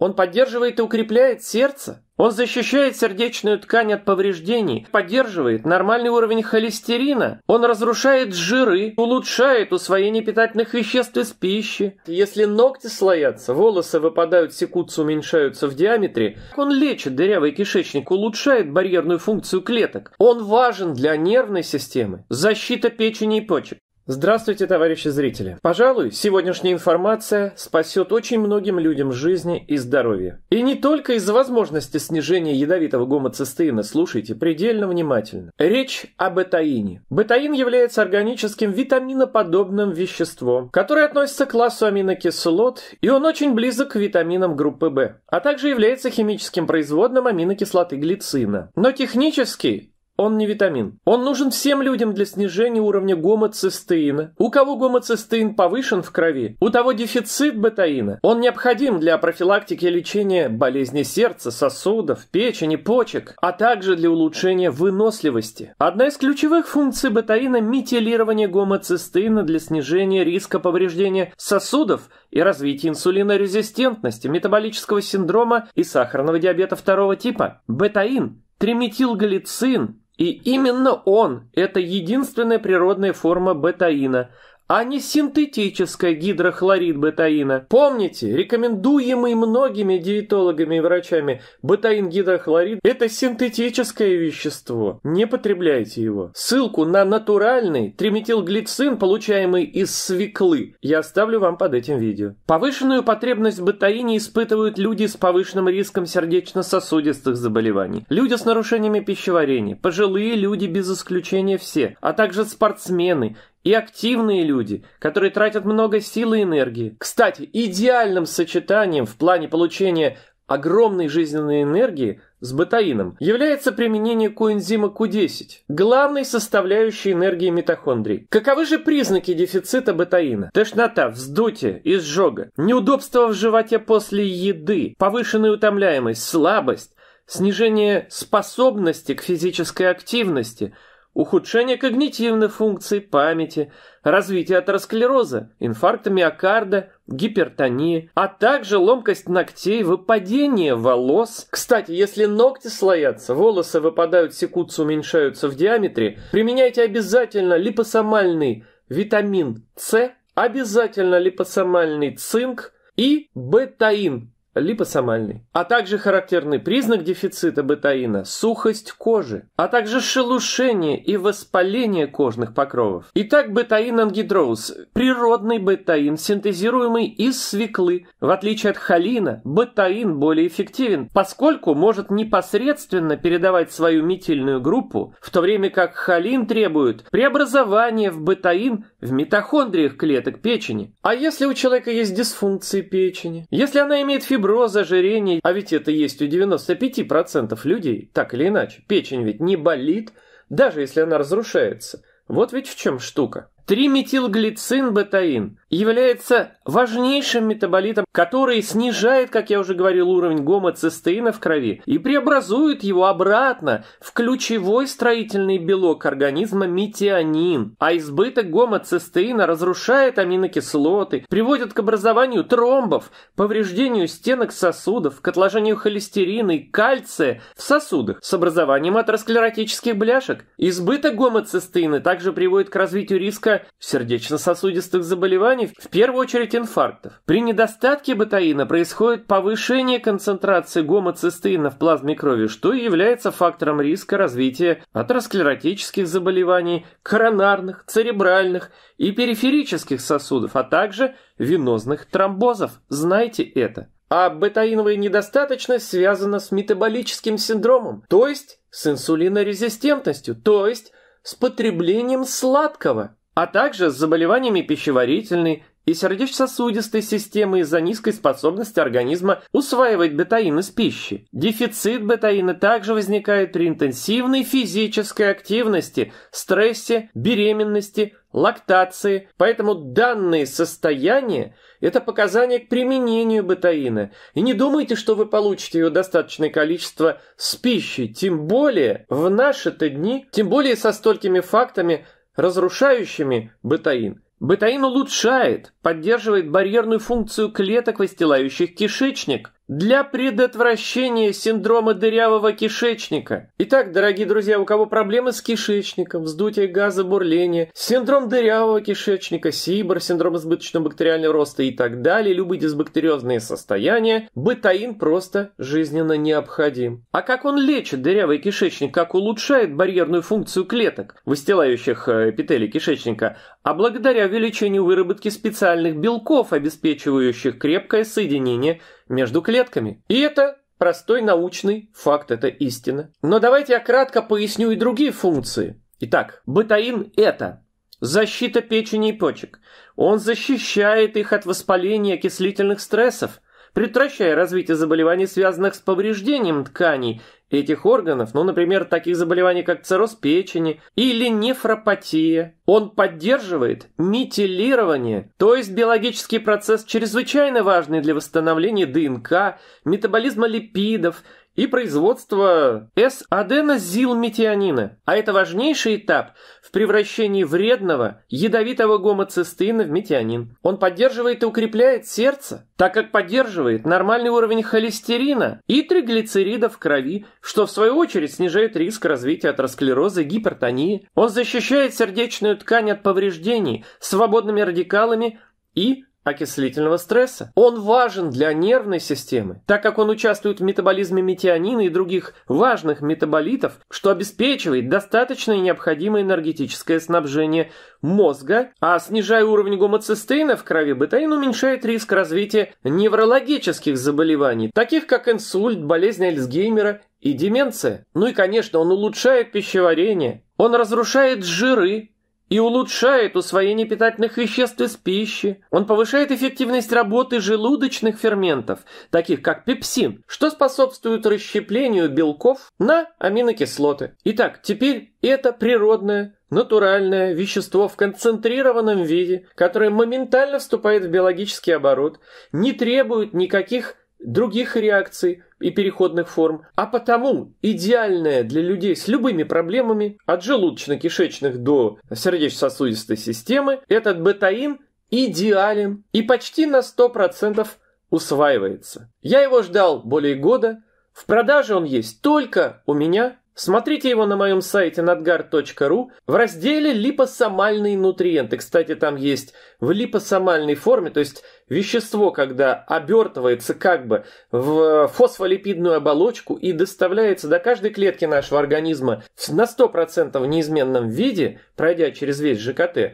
Он поддерживает и укрепляет сердце. Он защищает сердечную ткань от повреждений, поддерживает нормальный уровень холестерина. Он разрушает жиры, улучшает усвоение питательных веществ из пищи. Если ногти слоятся, волосы выпадают, секутся, уменьшаются в диаметре, он лечит дырявый кишечник, улучшает барьерную функцию клеток. Он важен для нервной системы, защита печени и почек. Здравствуйте, товарищи зрители! Пожалуй, сегодняшняя информация спасет очень многим людям жизни и здоровья. И не только из-за возможности снижения ядовитого гомоцистеина, слушайте предельно внимательно. Речь о бетаине. Бетаин является органическим витаминоподобным веществом, которое относится к классу аминокислот, и он очень близок к витаминам группы В, а также является химическим производным аминокислоты глицина. Но технически он не витамин. Он нужен всем людям для снижения уровня гомоцистеина. У кого гомоцистеин повышен в крови, у того дефицит бетаина. Он необходим для профилактики и лечения болезней сердца, сосудов, печени, почек, а также для улучшения выносливости. Одна из ключевых функций бетаина – метилирование гомоцистеина для снижения риска повреждения сосудов и развития инсулинорезистентности, метаболического синдрома и сахарного диабета второго типа. Бетаин Триметилгалицин и именно он – это единственная природная форма бетаина, а не синтетическая гидрохлорид бетаина. Помните, рекомендуемый многими диетологами и врачами бетаин-гидрохлорид – это синтетическое вещество. Не потребляйте его. Ссылку на натуральный триметилглицин, получаемый из свеклы, я оставлю вам под этим видео. Повышенную потребность в бетаине испытывают люди с повышенным риском сердечно-сосудистых заболеваний, люди с нарушениями пищеварения, пожилые люди без исключения все, а также спортсмены, и активные люди, которые тратят много силы и энергии. Кстати, идеальным сочетанием в плане получения огромной жизненной энергии с бетаином является применение коэнзима Q10, главной составляющей энергии митохондрий. Каковы же признаки дефицита бетаина? Тошнота, вздутие, изжога, неудобство в животе после еды, повышенная утомляемость, слабость, снижение способности к физической активности – ухудшение когнитивных функций памяти, развитие атеросклероза, инфаркта миокарда, гипертонии, а также ломкость ногтей, выпадение волос. Кстати, если ногти слоятся, волосы выпадают, секутся, уменьшаются в диаметре, применяйте обязательно липосомальный витамин С, обязательно липосомальный цинк и бетаин липосомальный. А также характерный признак дефицита бетаина – сухость кожи, а также шелушение и воспаление кожных покровов. Итак, бетаин-ангидроуз – природный бетаин, синтезируемый из свеклы. В отличие от холина, бетаин более эффективен, поскольку может непосредственно передавать свою метильную группу, в то время как холин требует преобразования в бетаин в митохондриях клеток печени. А если у человека есть дисфункции печени? Если она имеет фиброзу, ребро, зажирение. А ведь это есть у 95% людей, так или иначе. Печень ведь не болит, даже если она разрушается. Вот ведь в чем штука. Триметилглицин бетаин является важнейшим метаболитом, который снижает, как я уже говорил, уровень гомоцистеина в крови и преобразует его обратно в ключевой строительный белок организма метионин. А избыток гомоцистеина разрушает аминокислоты, приводит к образованию тромбов, повреждению стенок сосудов, к отложению холестерина и кальция в сосудах с образованием атеросклеротических бляшек. Избыток гомоцистеина также приводит к развитию риска сердечно-сосудистых заболеваний, заболеваний, в первую очередь инфарктов. При недостатке бетаина происходит повышение концентрации гомоцистеина в плазме крови, что и является фактором риска развития атеросклеротических заболеваний, коронарных, церебральных и периферических сосудов, а также венозных тромбозов. Знайте это. А бетаиновая недостаточность связана с метаболическим синдромом, то есть с инсулинорезистентностью, то есть с потреблением сладкого а также с заболеваниями пищеварительной и сердечно-сосудистой системы из-за низкой способности организма усваивать бетаин из пищи. Дефицит бетаина также возникает при интенсивной физической активности, стрессе, беременности, лактации, поэтому данные состояния – это показания к применению бетаина. И не думайте, что вы получите его достаточное количество с пищей, тем более в наши-то дни, тем более со столькими фактами – разрушающими бетаин. Бетаин улучшает, поддерживает барьерную функцию клеток, выстилающих кишечник, для предотвращения синдрома дырявого кишечника. Итак, дорогие друзья, у кого проблемы с кишечником, вздутие газа, бурление, синдром дырявого кишечника, СИБР, синдром избыточного бактериального роста и так далее, любые дисбактериозные состояния, бетаин просто жизненно необходим. А как он лечит дырявый кишечник, как улучшает барьерную функцию клеток, выстилающих э, эпители кишечника, а благодаря увеличению выработки специальных белков, обеспечивающих крепкое соединение между клетками. И это простой научный факт, это истина. Но давайте я кратко поясню и другие функции. Итак, бетаин это защита печени и почек. Он защищает их от воспаления окислительных стрессов, предотвращая развитие заболеваний, связанных с повреждением тканей этих органов, ну, например, таких заболеваний, как цирроз печени или нефропатия. Он поддерживает метилирование, то есть биологический процесс, чрезвычайно важный для восстановления ДНК, метаболизма липидов, и производство S-аденозилметионина. А это важнейший этап в превращении вредного ядовитого гомоцистеина в метионин. Он поддерживает и укрепляет сердце, так как поддерживает нормальный уровень холестерина и триглицеридов в крови, что в свою очередь снижает риск развития атеросклероза и гипертонии. Он защищает сердечную ткань от повреждений свободными радикалами и окислительного стресса. Он важен для нервной системы, так как он участвует в метаболизме метионина и других важных метаболитов, что обеспечивает достаточное необходимое энергетическое снабжение мозга, а снижая уровень гомоцистеина в крови, бетаин уменьшает риск развития неврологических заболеваний, таких как инсульт, болезнь Альцгеймера и деменция. Ну и, конечно, он улучшает пищеварение, он разрушает жиры, и улучшает усвоение питательных веществ из пищи. Он повышает эффективность работы желудочных ферментов, таких как пепсин, что способствует расщеплению белков на аминокислоты. Итак, теперь это природное, натуральное вещество в концентрированном виде, которое моментально вступает в биологический оборот, не требует никаких других реакций и переходных форм, а потому идеальное для людей с любыми проблемами от желудочно-кишечных до сердечно-сосудистой системы, этот бетаин идеален и почти на 100% усваивается. Я его ждал более года, в продаже он есть только у меня Смотрите его на моем сайте nadgar.ru в разделе «Липосомальные нутриенты». Кстати, там есть в липосомальной форме, то есть вещество, когда обертывается как бы в фосфолипидную оболочку и доставляется до каждой клетки нашего организма на 100% в неизменном виде, пройдя через весь ЖКТ,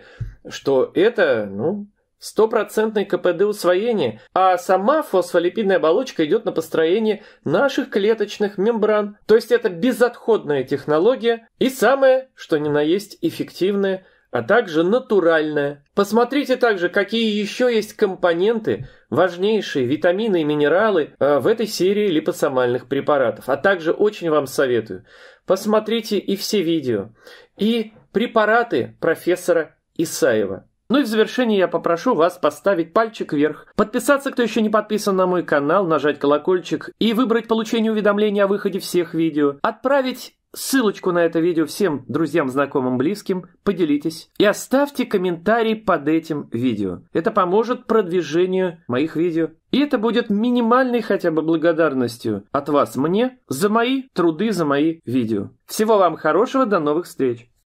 что это, ну, стопроцентной КПД усвоения, а сама фосфолипидная оболочка идет на построение наших клеточных мембран. То есть это безотходная технология и самое, что ни на есть, эффективная, а также натуральная. Посмотрите также, какие еще есть компоненты, важнейшие витамины и минералы э, в этой серии липосомальных препаратов. А также очень вам советую, посмотрите и все видео, и препараты профессора Исаева. Ну и в завершении я попрошу вас поставить пальчик вверх, подписаться, кто еще не подписан на мой канал, нажать колокольчик и выбрать получение уведомления о выходе всех видео, отправить ссылочку на это видео всем друзьям, знакомым, близким, поделитесь и оставьте комментарий под этим видео. Это поможет продвижению моих видео. И это будет минимальной хотя бы благодарностью от вас мне за мои труды, за мои видео. Всего вам хорошего, до новых встреч!